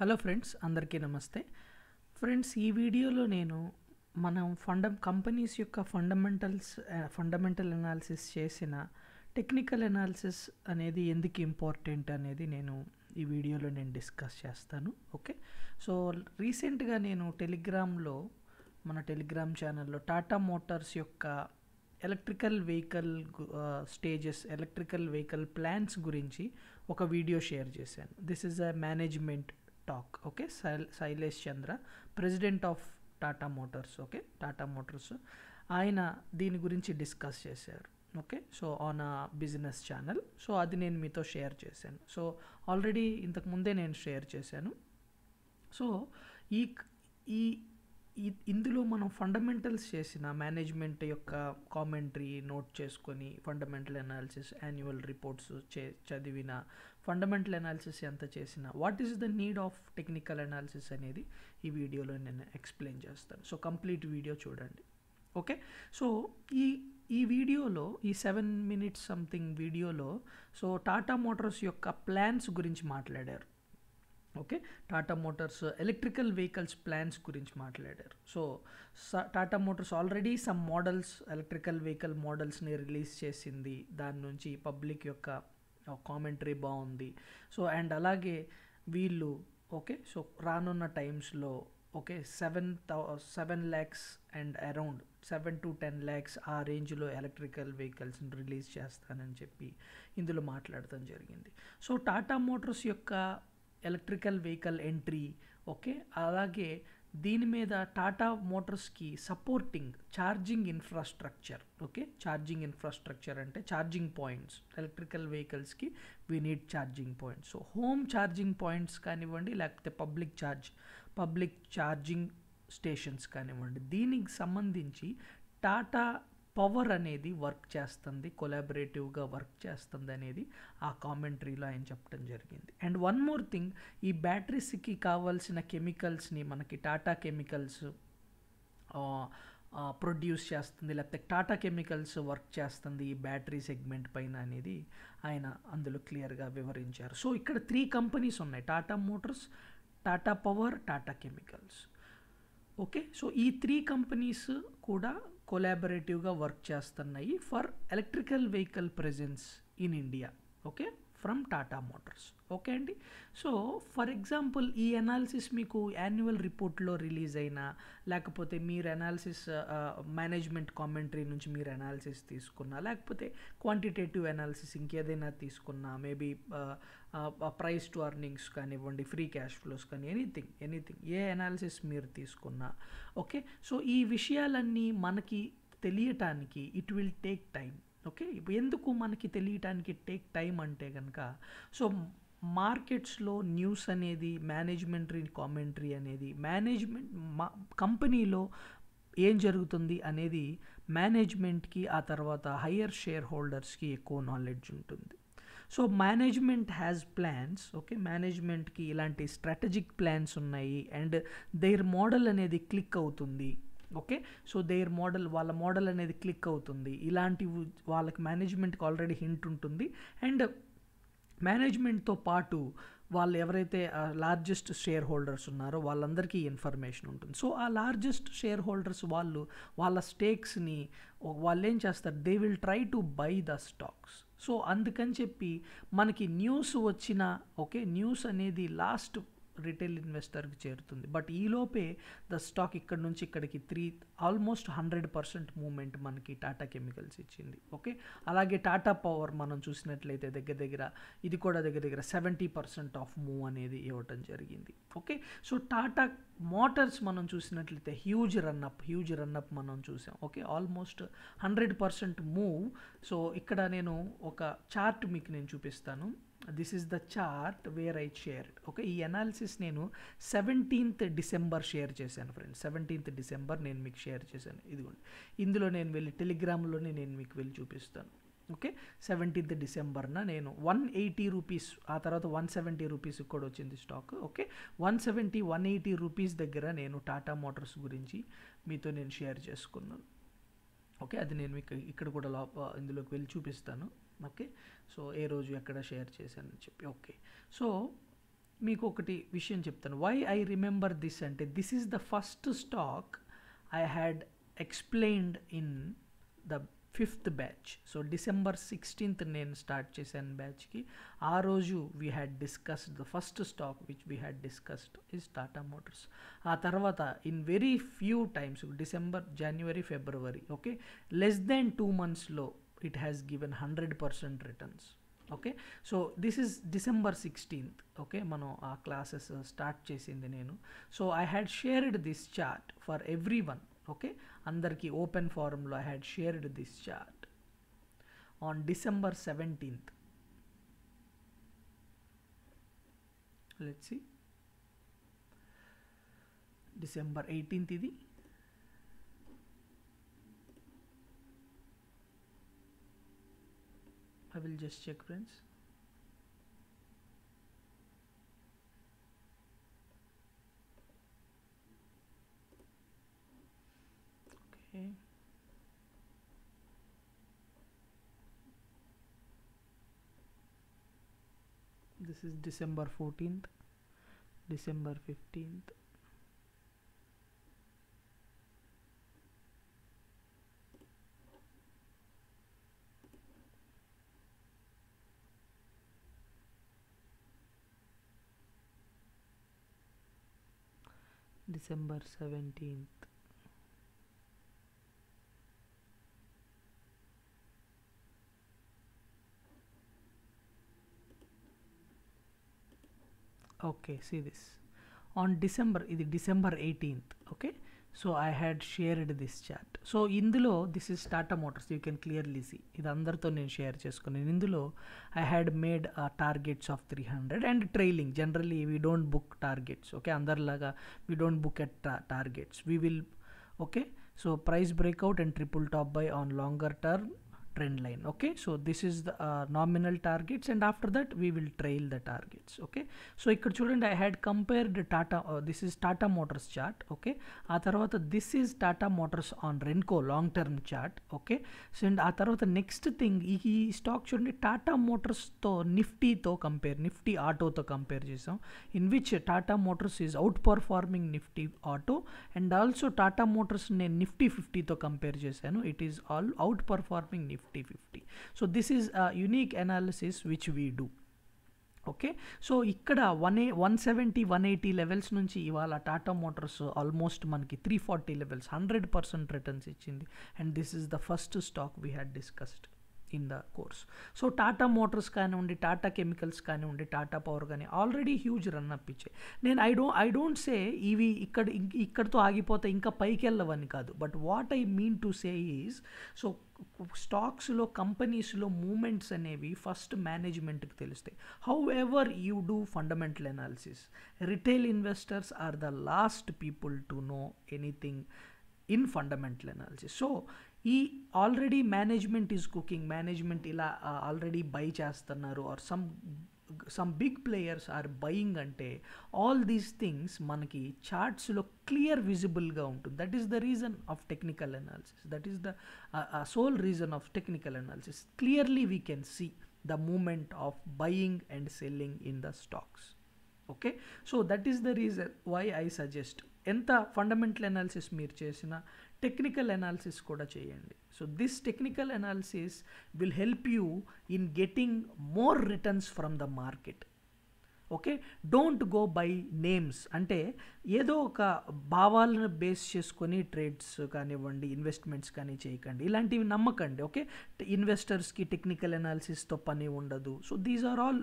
Hello friends అందరికీ నమస్తే friends ఈ వీడియోలో నేను మనం ఫండ కంపెనీస్ యొక్క ఫండమెంటల్స్ ఫండమెంటల్ అనాలిసిస్ చేసిన టెక్నికల్ అనాలిసిస్ అనేది ఎందుకు ఇంపార్టెంట్ అనేది నేను ఈ వీడియోలో నేను డిస్కస్ చేస్తాను ఓకే సో రీసెంట్గా నేను టెలిగ్రామ్లో మన టెలిగ్రామ్ ఛానల్లో టాటా మోటార్స్ యొక్క electrical vehicle stages electrical vehicle plans గురించి ఒక వీడియో షేర్ చేశాను this is a management talk okay Shailesh Chandra president of Tata Motors okay Tata Motors ఆయన దీని గురించి డిస్కస్ చేశారు okay so on a business channel so అది నేను మీతో షేర్ చేశాను సో ఆల్రెడీ ఇంతకుముందే నేను షేర్ చేశాను సో ఈ ఈ ఇందులో మనం ఫండమెంటల్స్ చేసిన మేనేజ్మెంట్ యొక్క కామెంటరీ నోట్ చేసుకొని ఫండమెంటల్ అనాలిసిస్ యాన్యువల్ రిపోర్ట్స్ చే చదివిన ఫండమెంటల్ అనాలిసిస్ ఎంత చేసిన what is the need of technical analysis అనేది ఈ వీడియోలో నేను ఎక్స్ప్లెయిన్ చేస్తాను సో కంప్లీట్ వీడియో చూడండి ఓకే సో ఈ ఈ వీడియోలో ఈ సెవెన్ మినిట్స్ సంథింగ్ వీడియోలో సో టాటా మోటార్స్ యొక్క ప్లాన్స్ గురించి మాట్లాడారు okay Tata Motors electrical vehicles plans గురించి మాట్లాడారు so Tata Motors already some models electrical vehicle మోడల్స్ని రిలీజ్ చేసింది దాని నుంచి పబ్లిక్ యొక్క కామెంటరీ బాగుంది సో అండ్ అలాగే వీళ్ళు ఓకే సో రానున్న టైమ్స్లో ఓకే సెవెన్ థౌ seven lakhs and around seven to ten lakhs ఆ రేంజ్లో ఎలక్ట్రికల్ వెహికల్స్ని రిలీజ్ చేస్తానని చెప్పి ఇందులో మాట్లాడటం జరిగింది సో టాటా మోటార్స్ యొక్క ఎలక్ట్రికల్ వెహికల్ ఎంట్రీ ఓకే అలాగే దీని మీద టాటా మోటార్స్కి supporting charging infrastructure okay charging infrastructure అంటే ఛార్జింగ్ పాయింట్స్ ఎలక్ట్రికల్ వెహికల్స్కి we need charging points so home charging points కానివ్వండి లేకపోతే public charge public charging stations కానివ్వండి దీనికి సంబంధించి టాటా పవర్ అనేది వర్క్ చేస్తుంది కొలాబరేటివ్గా వర్క్ చేస్తుంది అనేది ఆ కామెంటరీలో ఆయన చెప్పడం జరిగింది అండ్ వన్ మోర్ థింగ్ ఈ బ్యాటరీస్కి కావాల్సిన కెమికల్స్ని మనకి టాటా కెమికల్స్ ప్రొడ్యూస్ చేస్తుంది లేకపోతే టాటా కెమికల్స్ వర్క్ చేస్తుంది ఈ బ్యాటరీ సెగ్మెంట్ పైన అనేది ఆయన అందులో క్లియర్గా వివరించారు సో ఇక్కడ త్రీ కంపెనీస్ ఉన్నాయి Tata Motors Tata power Tata chemicals okay so ఈ త్రీ కంపెనీస్ కూడా కొలాబరేటివ్గా వర్క్ చేస్తున్నాయి for electrical vehicle presence in India okay from Tata Motors okay అండి సో ఫర్ ఎగ్జాంపుల్ ఈ అనాలిసిస్ మీకు యాన్యువల్ రిపోర్ట్లో రిలీజ్ అయినా లేకపోతే మీరు అనాలిసిస్ మేనేజ్మెంట్ కామెంటరీ నుంచి మీరు అనాలిసిస్ తీసుకున్నా లేకపోతే క్వాంటిటేటివ్ అనాలిసిస్ ఇంకేదైనా తీసుకున్నా మేబీ ప్రైస్ టు అర్నింగ్స్ కానివ్వండి ఫ్రీ క్యాష్ ఫ్లోస్ కానీ ఎనీథింగ్ ఎనీథింగ్ ఏ అనాలిసిస్ మీరు తీసుకున్నా ఓకే సో ఈ విషయాలన్నీ మనకి తెలియటానికి it will take time okay ఎందుకు మనకి తెలియటానికి టేక్ టైం అంటే కనుక సో మార్కెట్స్లో న్యూస్ అనేది మేనేజ్మెంటరీ కామెంటరీ అనేది మేనేజ్మెంట్ మా కంపెనీలో ఏం జరుగుతుంది అనేది మేనేజ్మెంట్కి ఆ తర్వాత హయ్యర్ షేర్ హోల్డర్స్కి ఎక్కువ నాలెడ్జ్ ఉంటుంది so management has plans okay మేనేజ్మెంట్కి ఇలాంటి స్ట్రాటజిక్ ప్లాన్స్ ఉన్నాయి అండ్ దేర్ మోడల్ అనేది క్లిక్ అవుతుంది ఓకే సో దేర్ మోడల్ వాళ్ళ మోడల్ అనేది క్లిక్ అవుతుంది ఇలాంటి వాళ్ళకి మేనేజ్మెంట్కి ఆల్రెడీ హింట్ ఉంటుంది అండ్ మేనేజ్మెంట్తో పాటు వాళ్ళు ఎవరైతే లార్జెస్ట్ షేర్ హోల్డర్స్ ఉన్నారో వాళ్ళందరికీ ఇన్ఫర్మేషన్ ఉంటుంది సో ఆ లార్జెస్ట్ షేర్ హోల్డర్స్ వాళ్ళు వాళ్ళ స్టేక్స్ని వాళ్ళు ఏం చేస్తారు they will try to buy the stocks so అందుకని చెప్పి మనకి న్యూస్ వచ్చిన ఓకే న్యూస్ అనేది లాస్ట్ రిటైల్ ఇన్వెస్టర్కి చేరుతుంది బట్ ఈలోపే ద స్టాక్ ఇక్కడ నుంచి ఇక్కడికి three almost hundred percent moment మనకి టాటా కెమికల్స్ ఇచ్చింది ఓకే అలాగే టాటా పవర్ మనం చూసినట్లయితే దగ్గర దగ్గర ఇది కూడా దగ్గర దగ్గర సెవెంటీ పర్సెంట్ ఆఫ్ మూవ్ అనేది ఇవ్వటం జరిగింది ఓకే సో టాటా మోటార్స్ మనం చూసినట్లయితే హ్యూజ్ రన్అప్ హ్యూజ్ రన్అప్ మనం చూసాం okay almost hundred percent move so ఇక్కడ నేను ఒక చార్ట్ మీకు నేను చూపిస్తాను this is the chart where I share okay ఈ అనాలిసిస్ నేను సెవెంటీన్త్ డిసెంబర్ షేర్ చేశాను ఫ్రెండ్స్ సెవెంటీన్త్ డిసెంబర్ నేను మీకు షేర్ చేశాను ఇదిగోండి ఇందులో నేను వెళ్ళి టెలిగ్రామ్లోనే నేను మీకు వెళ్ళి చూపిస్తాను ఓకే సెవెంటీన్త్ డిసెంబర్న నేను వన్ ఎయిటీ రూపీస్ ఆ తర్వాత వన్ సెవెంటీ రూపీస్ కూడా వచ్చింది stock okay one seventy one eighty rupees దగ్గర నేను టాటా మోటార్స్ గురించి మీతో నేను షేర్ చేసుకున్నాను ఓకే అది నేను మీకు ఇక్కడ కూడా లోప ఇందులోకి వెళ్ళి చూపిస్తాను ఓకే సో ఏ రోజు ఎక్కడ షేర్ చేశానని చెప్పి ఓకే సో మీకు ఒకటి విషయం చెప్తాను వై ఐ రిమెంబర్ దిస్ అంటే this is the first stock I had explained in the fifth batch so December sixteenth నేను స్టార్ట్ చేశాను బ్యాచ్కి ఆ రోజు we had discussed the first stock which we had discussed is Tata Motors ఆ తర్వాత in very few times December January February okay less than two మంత్స్లో it has given 100% returns okay so this is December sixteenth okay మనం ఆ classes start uh, చేసింది నేను so I had shared this chart for every one okay అందరికీ open ఫారంలో I had shared this chart on December seventeenth let's December eighteenth ఇది I will just check friends okay this is December 14th December 15th December 17th. Okay, see this. On December, it is December 18th. Okay, so I had shared this chart so ఇందులో this is Tata Motors you can clearly see ఇది అందరితో నేను share చేసుకున్నాను ఇందులో I had made targets of three hundred and trailing generally we don't book targets okay అందరిలాగా we don't book at targets we will okay so price breakout and triple top buy on longer term trend line okay so this is the uh, nominal targets and after that we will trail the targets okay so ikkada chudandi i had compared tata uh, this is tata motors chart okay aa tarvata this is tata motors on renko long term chart okay so and aa tarvata next thing ee stock chudandi tata motors tho nifty tho compare nifty auto tho compare chesam in which tata motors is outperforming nifty auto and also tata motors ne nifty 50 tho compare chesanu it is all outperforming nifty 50 50 so this is a unique analysis which we do okay so ఇక్కడ one uh one seventy one eighty levels నుంచి ఇవాళ Tata Motors almost మనకి three forty levels hundred percent returns ఇచ్చింది and this is the first stock we had discussed in the course so Tata Motors కానివ్వండి Tata chemicals కానివ్వండి Tata power కానీ already huge run up ఇచ్చే నేను I don't I don't say ఇవి ఇక్కడ ఇక్కడతో ఆగిపోతే ఇంకా పైకి వెళ్ళవని కాదు but what I mean to say is so స్టాక్స్లో కంపెనీస్లో మూమెంట్స్ అనేవి ఫస్ట్ మేనేజ్మెంట్కి తెలుస్తాయి however you do fundamental analysis retail investors are the last people to know anything in fundamental analysis so ఈ already management is cooking management ఇలా already buy చేస్తున్నారు or some some big players are buying అంటే all these things మనకి చార్ట్స్లో clear విజిబుల్గా ఉంటుంది that is the reason of technical analysis that is the sole reason of technical analysis clearly we can see the moment of buying and selling in the stocks okay so that is the reason why i suggest ఎంత fundamental analysis మీరు చేసినా technical analysis కూడా చేయండి so this technical analysis will help you in getting more returns from the market okay don't go by names అంటే ఏదో ఒక భావాలను base చేసుకొని ట్రేడ్స్ కానివ్వండి ఇన్వెస్ట్మెంట్స్ కానీ చేయకండి ఇలాంటివి నమ్మకండి ఓకే ఇన్వెస్టర్స్కి టెక్నికల్ అనాలిసిస్తో పని ఉండదు సో దీస్ ఆర్ ఆల్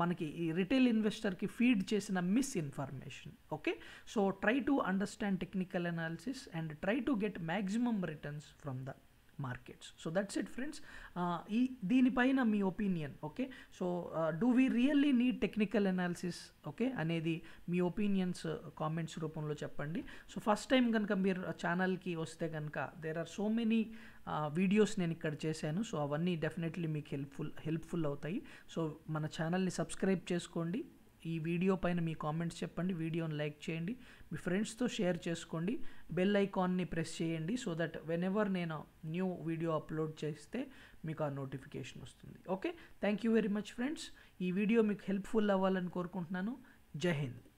మనకి ఈ రిటైల్ ఇన్వెస్టర్కి ఫీడ్ చేసిన misinformation okay so try to understand technical analysis and try to get maximum returns from the markets so that's it friends ఈ దీనిపైన మీ opinion okay so do we really need technical analysis okay అనేది మీ opinions comments uh, రూపంలో చెప్పండి so first time కనుక మీరు ఛానల్కి వస్తే కనుక there are so many videos నేను ఇక్కడ చేశాను సో అవన్నీ డెఫినెట్లీ మీకు హెల్ప్ఫుల్ హెల్ప్ఫుల్ అవుతాయి సో మన ఛానల్ని సబ్స్క్రైబ్ చేసుకోండి ఈ వీడియో పైన మీ కామెంట్స్ చెప్పండి వీడియోని లైక్ చేయండి మీ ఫ్రెండ్స్తో షేర్ చేసుకోండి బెల్ ఐకాన్ని ప్రెస్ చేయండి సో దట్ వెన్ ఎవర్ నేను న్యూ వీడియో అప్లోడ్ చేస్తే మీకు ఆ నోటిఫికేషన్ వస్తుంది okay thank you very much friends ఈ వీడియో మీకు హెల్ప్ఫుల్ అవ్వాలని కోరుకుంటున్నాను జై హింద్